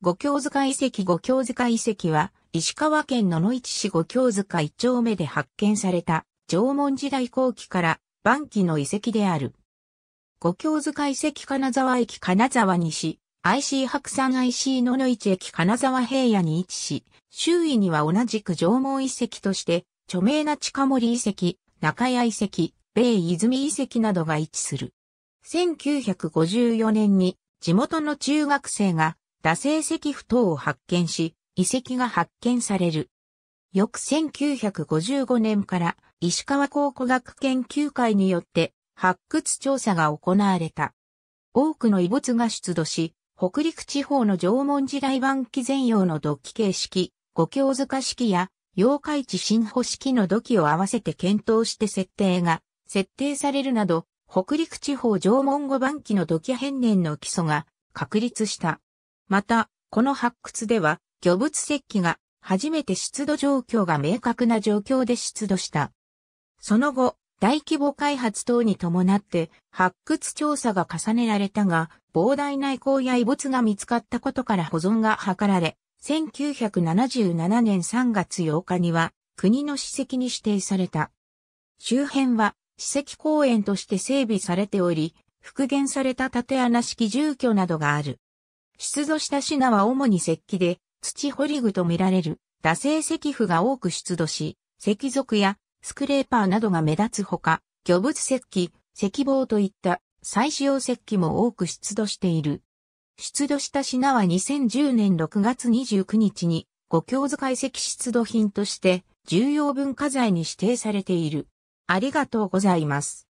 五教塚遺跡五教塚遺跡は、石川県野々市市五教塚一丁目で発見された、縄文時代後期から晩期の遺跡である。五教塚遺跡金沢駅金沢西、IC 白山 IC 野々市駅金沢平野に位置し、周囲には同じく縄文遺跡として、著名な近森遺跡、中谷遺跡、米泉遺跡などが位置する。1954年に地元の中学生が打性石不等を発見し、遺跡が発見される。翌1955年から石川考古学研究会によって発掘調査が行われた。多くの遺物が出土し、北陸地方の縄文時代晩期前用の土器形式、五経塚式や妖怪地新保式の土器を合わせて検討して設定が設定されるなど、北陸地方縄文語晩期の土器変年の基礎が確立した。また、この発掘では、漁物石器が初めて出土状況が明確な状況で出土した。その後、大規模開発等に伴って発掘調査が重ねられたが、膨大な遺構や遺物が見つかったことから保存が図られ、1977年3月8日には国の史跡に指定された。周辺は史跡公園として整備されており、復元された縦穴式住居などがある。出土した品は主に石器で、土掘り具と見られる、惰性石符が多く出土し、石族やスクレーパーなどが目立つほか、魚物石器、石棒といった再使用石器も多く出土している。出土した品は2010年6月29日に、五教図解析出土品として重要文化財に指定されている。ありがとうございます。